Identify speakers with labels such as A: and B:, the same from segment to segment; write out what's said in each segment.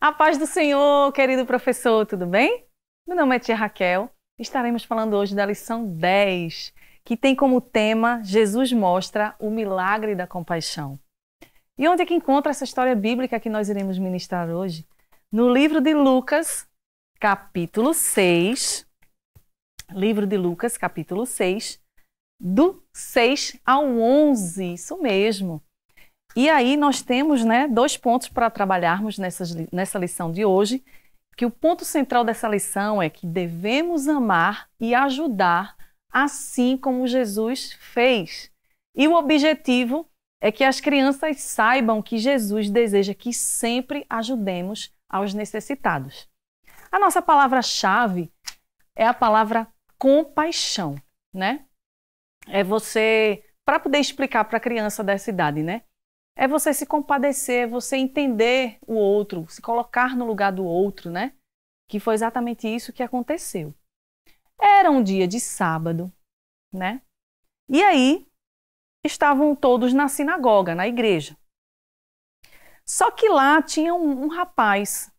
A: A paz do Senhor, querido professor, tudo bem? Meu nome é Tia Raquel. Estaremos falando hoje da lição 10, que tem como tema Jesus mostra o milagre da compaixão. E onde é que encontra essa história bíblica que nós iremos ministrar hoje? No livro de Lucas, capítulo 6. Livro de Lucas, capítulo 6, do 6 ao 11, isso mesmo. E aí nós temos né, dois pontos para trabalharmos nessas, nessa lição de hoje, que o ponto central dessa lição é que devemos amar e ajudar assim como Jesus fez. E o objetivo é que as crianças saibam que Jesus deseja que sempre ajudemos aos necessitados. A nossa palavra-chave é a palavra compaixão, né? É você, para poder explicar para a criança dessa idade, né? é você se compadecer, você entender o outro, se colocar no lugar do outro, né? Que foi exatamente isso que aconteceu. Era um dia de sábado, né? E aí estavam todos na sinagoga, na igreja. Só que lá tinha um, um rapaz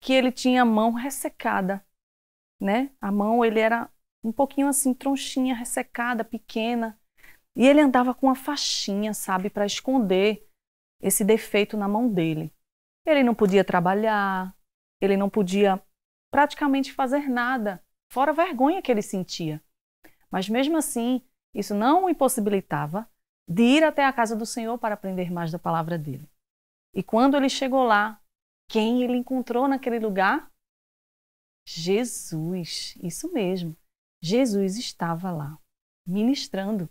A: que ele tinha a mão ressecada, né? A mão ele era um pouquinho assim tronchinha, ressecada, pequena, e ele andava com uma faixinha, sabe, para esconder esse defeito na mão dele. Ele não podia trabalhar, ele não podia praticamente fazer nada, fora a vergonha que ele sentia. Mas mesmo assim, isso não o impossibilitava de ir até a casa do Senhor para aprender mais da palavra dele. E quando ele chegou lá, quem ele encontrou naquele lugar? Jesus, isso mesmo. Jesus estava lá, ministrando.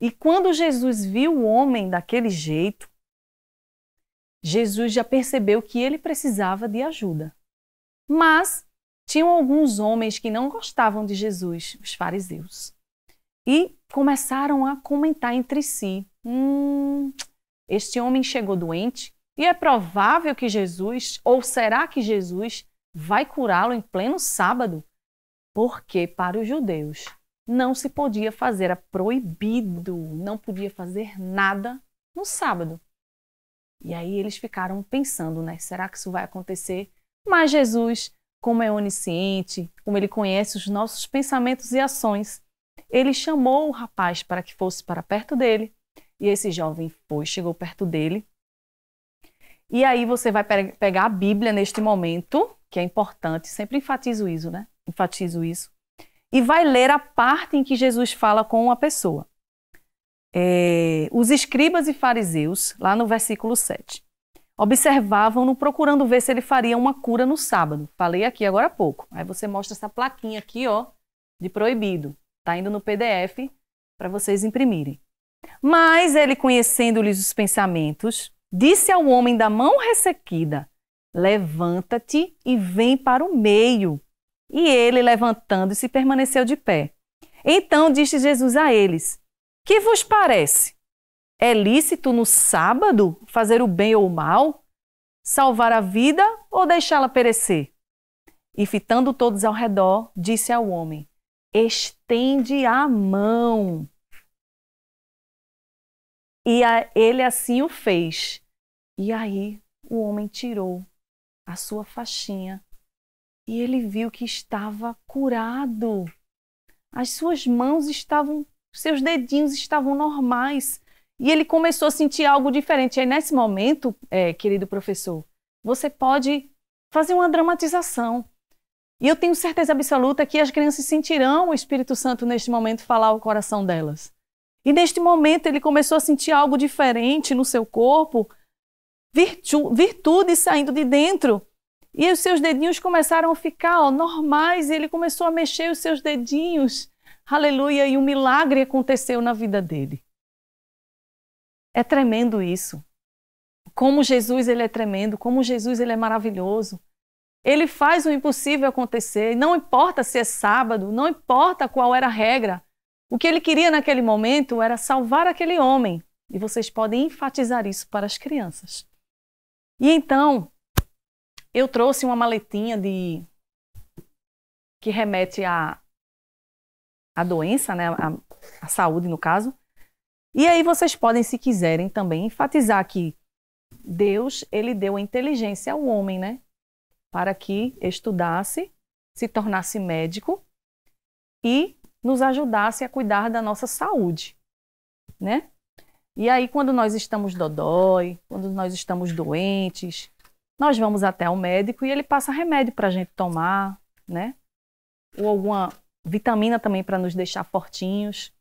A: E quando Jesus viu o homem daquele jeito, Jesus já percebeu que ele precisava de ajuda. Mas tinham alguns homens que não gostavam de Jesus, os fariseus, e começaram a comentar entre si: Hum, este homem chegou doente e é provável que Jesus, ou será que Jesus, vai curá-lo em pleno sábado? Porque para os judeus não se podia fazer, era proibido, não podia fazer nada no sábado. E aí eles ficaram pensando, né? Será que isso vai acontecer? Mas Jesus, como é onisciente, como ele conhece os nossos pensamentos e ações, ele chamou o rapaz para que fosse para perto dele. E esse jovem foi, chegou perto dele. E aí você vai pe pegar a Bíblia neste momento, que é importante, sempre enfatizo isso, né? Enfatizo isso. E vai ler a parte em que Jesus fala com uma pessoa é, os escribas e fariseus, lá no versículo 7, observavam-no procurando ver se ele faria uma cura no sábado. Falei aqui agora há pouco. Aí você mostra essa plaquinha aqui, ó, de proibido. Tá indo no PDF para vocês imprimirem. Mas ele, conhecendo-lhes os pensamentos, disse ao homem da mão ressequida: Levanta-te e vem para o meio. E ele, levantando-se, permaneceu de pé. Então disse Jesus a eles: que vos parece? É lícito no sábado fazer o bem ou o mal? Salvar a vida ou deixá-la perecer? E fitando todos ao redor, disse ao homem: Estende a mão. E a, ele assim o fez. E aí o homem tirou a sua faixinha e ele viu que estava curado. As suas mãos estavam seus dedinhos estavam normais. E ele começou a sentir algo diferente. E é aí, nesse momento, é, querido professor, você pode fazer uma dramatização. E eu tenho certeza absoluta que as crianças sentirão o Espírito Santo neste momento falar ao coração delas. E neste momento ele começou a sentir algo diferente no seu corpo, virtu virtude saindo de dentro. E os seus dedinhos começaram a ficar ó, normais, e ele começou a mexer os seus dedinhos aleluia, e um milagre aconteceu na vida dele. É tremendo isso. Como Jesus ele é tremendo, como Jesus ele é maravilhoso. Ele faz o impossível acontecer, não importa se é sábado, não importa qual era a regra. O que ele queria naquele momento era salvar aquele homem. E vocês podem enfatizar isso para as crianças. E então, eu trouxe uma maletinha de que remete a a doença, né, a, a saúde no caso. E aí vocês podem, se quiserem, também enfatizar que Deus ele deu a inteligência ao homem, né, para que estudasse, se tornasse médico e nos ajudasse a cuidar da nossa saúde, né? E aí, quando nós estamos dodói, quando nós estamos doentes, nós vamos até o médico e ele passa remédio para a gente tomar, né? Ou alguma vitamina também para nos deixar fortinhos.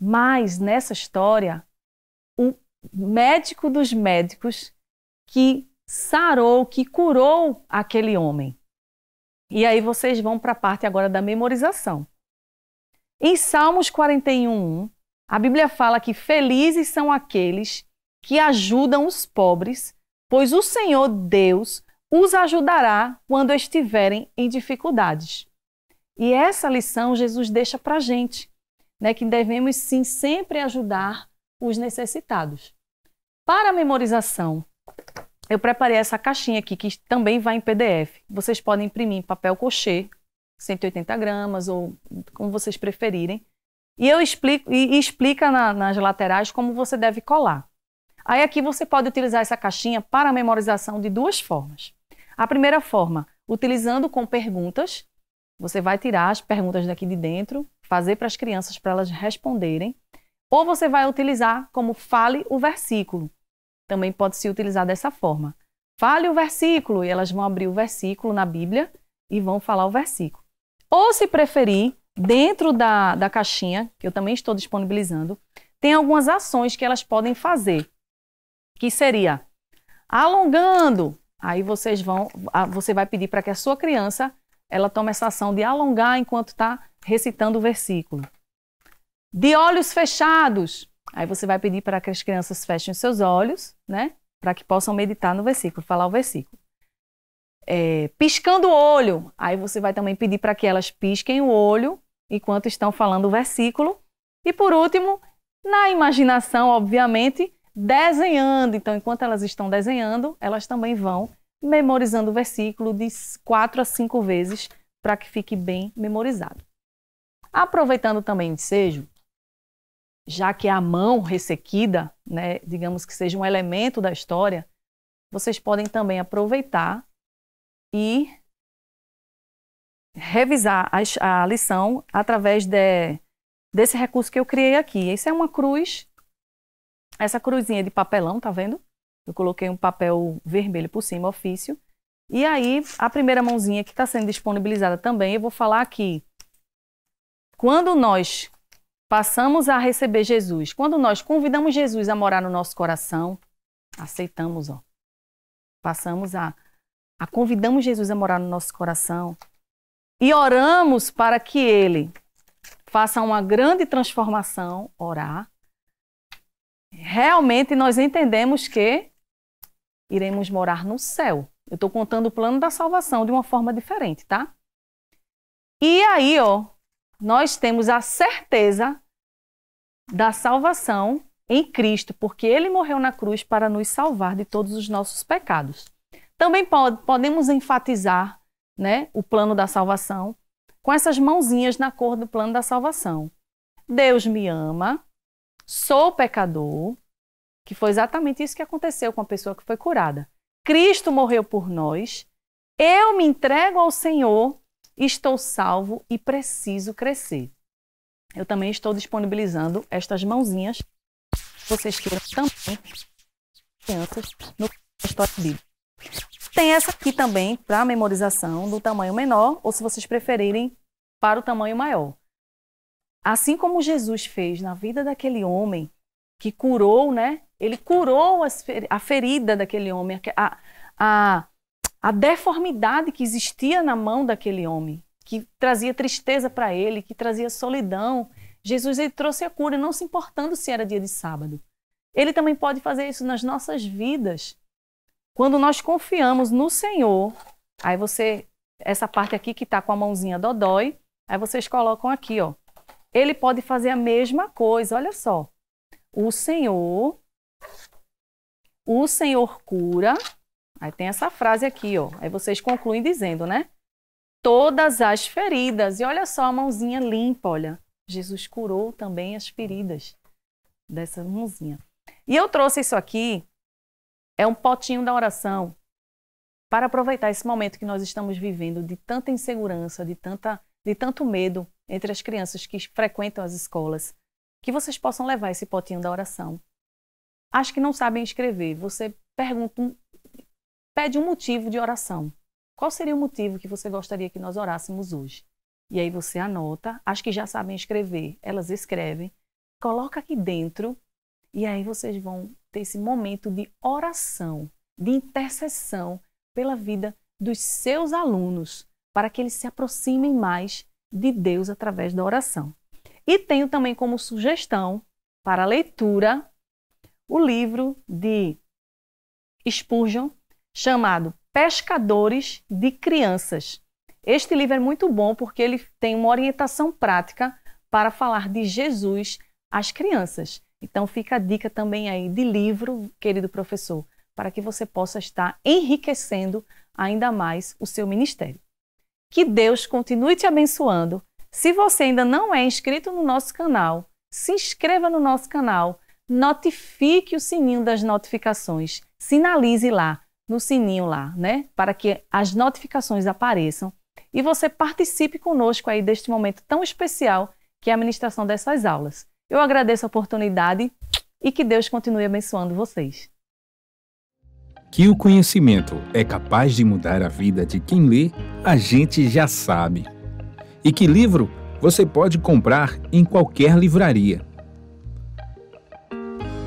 A: Mas nessa história, o médico dos médicos que sarou, que curou aquele homem. E aí vocês vão para a parte agora da memorização. Em Salmos 41, a Bíblia fala que felizes são aqueles que ajudam os pobres, pois o Senhor Deus os ajudará quando estiverem em dificuldades. E essa lição Jesus deixa para a gente, né, que devemos sim sempre ajudar os necessitados. Para a memorização, eu preparei essa caixinha aqui, que também vai em PDF. Vocês podem imprimir em papel cochê, 180 gramas, ou como vocês preferirem. E eu explico, e, explica na, nas laterais como você deve colar. Aí aqui você pode utilizar essa caixinha para a memorização de duas formas. A primeira forma, utilizando com perguntas, você vai tirar as perguntas daqui de dentro, fazer para as crianças para elas responderem, ou você vai utilizar como fale o versículo. Também pode se utilizar dessa forma. Fale o versículo e elas vão abrir o versículo na Bíblia e vão falar o versículo. Ou se preferir, dentro da, da caixinha, que eu também estou disponibilizando, tem algumas ações que elas podem fazer, que seria alongando. Aí vocês vão, você vai pedir para que a sua criança ela toma essa ação de alongar enquanto está recitando o versículo. De olhos fechados. Aí você vai pedir para que as crianças fechem seus olhos, né? Para que possam meditar no versículo, falar o versículo. É, piscando o olho. Aí você vai também pedir para que elas pisquem o olho enquanto estão falando o versículo. E por último, na imaginação, obviamente, desenhando. Então, enquanto elas estão desenhando, elas também vão memorizando o versículo de quatro a cinco vezes para que fique bem memorizado. Aproveitando também o ensejo, já que a mão ressequida, né, digamos que seja um elemento da história, vocês podem também aproveitar e revisar a, a lição através de, desse recurso que eu criei aqui. Isso é uma cruz, essa cruzinha de papelão, tá vendo? Eu coloquei um papel vermelho por cima, ofício. E aí, a primeira mãozinha que está sendo disponibilizada também, eu vou falar aqui. Quando nós passamos a receber Jesus, quando nós convidamos Jesus a morar no nosso coração, aceitamos, ó. Passamos a, a convidamos Jesus a morar no nosso coração e oramos para que ele faça uma grande transformação, orar. Realmente nós entendemos que iremos morar no céu. Eu estou contando o plano da salvação de uma forma diferente, tá? E aí, ó, nós temos a certeza da salvação em Cristo, porque ele morreu na cruz para nos salvar de todos os nossos pecados. Também podemos enfatizar né, o plano da salvação com essas mãozinhas na cor do plano da salvação. Deus me ama, sou pecador, que foi exatamente isso que aconteceu com a pessoa que foi curada. Cristo morreu por nós, eu me entrego ao Senhor, estou salvo e preciso crescer. Eu também estou disponibilizando estas mãozinhas, vocês queiram também, crianças, no história bíblico. Tem essa aqui também para memorização do tamanho menor, ou se vocês preferirem, para o tamanho maior. Assim como Jesus fez na vida daquele homem que curou, né, ele curou a ferida daquele homem, a, a, a deformidade que existia na mão daquele homem, que trazia tristeza para ele, que trazia solidão. Jesus ele trouxe a cura, não se importando se era dia de sábado. Ele também pode fazer isso nas nossas vidas. Quando nós confiamos no Senhor, aí você, essa parte aqui que está com a mãozinha dodói, aí vocês colocam aqui, ó. Ele pode fazer a mesma coisa, olha só. O Senhor o Senhor cura. Aí tem essa frase aqui, ó. Aí vocês concluem dizendo, né? Todas as feridas. E olha só a mãozinha limpa, olha. Jesus curou também as feridas dessa mãozinha. E eu trouxe isso aqui, é um potinho da oração, para aproveitar esse momento que nós estamos vivendo de tanta insegurança, de, tanta, de tanto medo entre as crianças que frequentam as escolas, que vocês possam levar esse potinho da oração Acho que não sabem escrever, você pergunta um, pede um motivo de oração. Qual seria o motivo que você gostaria que nós orássemos hoje? E aí você anota. Acho que já sabem escrever, elas escrevem, coloca aqui dentro e aí vocês vão ter esse momento de oração, de intercessão pela vida dos seus alunos, para que eles se aproximem mais de Deus através da oração. E tenho também como sugestão para leitura o livro de Spurgeon chamado Pescadores de Crianças. Este livro é muito bom porque ele tem uma orientação prática para falar de Jesus às crianças. Então fica a dica também aí de livro, querido professor, para que você possa estar enriquecendo ainda mais o seu ministério. Que Deus continue te abençoando. Se você ainda não é inscrito no nosso canal, se inscreva no nosso canal notifique o sininho das notificações. Sinalize lá, no sininho lá, né? Para que as notificações apareçam e você participe conosco aí deste momento tão especial que é a administração dessas aulas. Eu agradeço a oportunidade e que Deus continue abençoando vocês.
B: Que o conhecimento é capaz de mudar a vida de quem lê, a gente já sabe. E que livro você pode comprar em qualquer livraria.